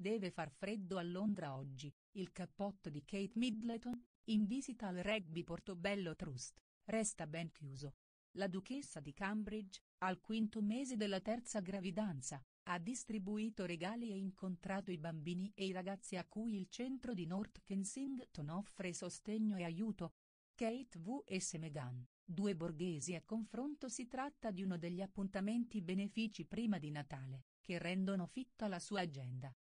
Deve far freddo a Londra oggi, il cappotto di Kate Middleton, in visita al rugby Portobello Trust, resta ben chiuso. La duchessa di Cambridge, al quinto mese della terza gravidanza, ha distribuito regali e incontrato i bambini e i ragazzi a cui il centro di North Kensington offre sostegno e aiuto. Kate vs Meghan, due borghesi a confronto si tratta di uno degli appuntamenti benefici prima di Natale, che rendono fitta la sua agenda,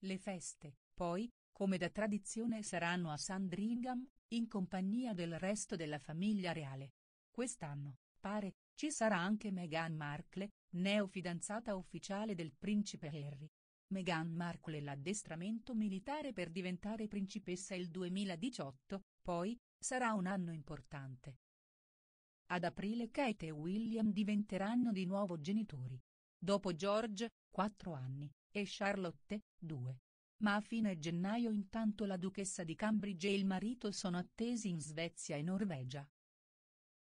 le feste, poi, come da tradizione saranno a Sandringham, in compagnia del resto della famiglia reale. Quest'anno, pare, ci sarà anche Meghan Markle, neo fidanzata ufficiale del principe Harry. Meghan Markle l'addestramento militare per diventare principessa il 2018, poi, sarà un anno importante. Ad aprile Kate e William diventeranno di nuovo genitori, Dopo George, 4 anni, e Charlotte, 2. Ma a fine gennaio intanto la duchessa di Cambridge e il marito sono attesi in Svezia e Norvegia.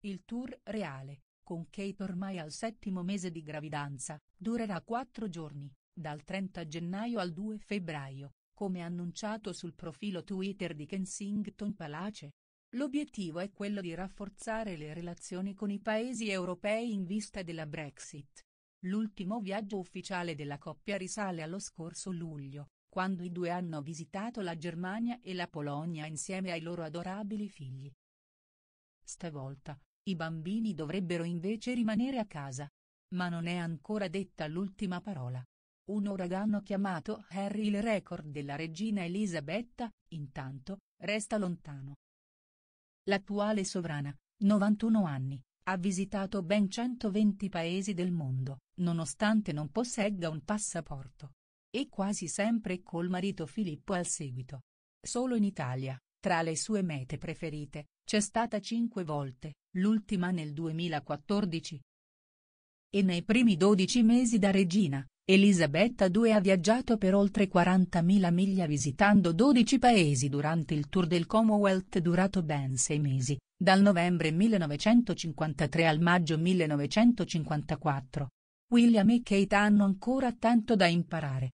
Il tour reale, con Kate ormai al settimo mese di gravidanza, durerà 4 giorni, dal 30 gennaio al 2 febbraio, come annunciato sul profilo Twitter di Kensington Palace. L'obiettivo è quello di rafforzare le relazioni con i paesi europei in vista della Brexit. L'ultimo viaggio ufficiale della coppia risale allo scorso luglio, quando i due hanno visitato la Germania e la Polonia insieme ai loro adorabili figli. Stavolta, i bambini dovrebbero invece rimanere a casa. Ma non è ancora detta l'ultima parola. Un uragano chiamato Harry il record della regina Elisabetta, intanto, resta lontano. L'attuale sovrana, 91 anni, ha visitato ben 120 paesi del mondo, nonostante non possegga un passaporto. E quasi sempre col marito Filippo al seguito. Solo in Italia, tra le sue mete preferite, c'è stata cinque volte, l'ultima nel 2014. E nei primi 12 mesi da regina, Elisabetta II ha viaggiato per oltre 40.000 miglia visitando 12 paesi durante il tour del Commonwealth durato ben sei mesi, dal novembre 1953 al maggio 1954. William e Kate hanno ancora tanto da imparare,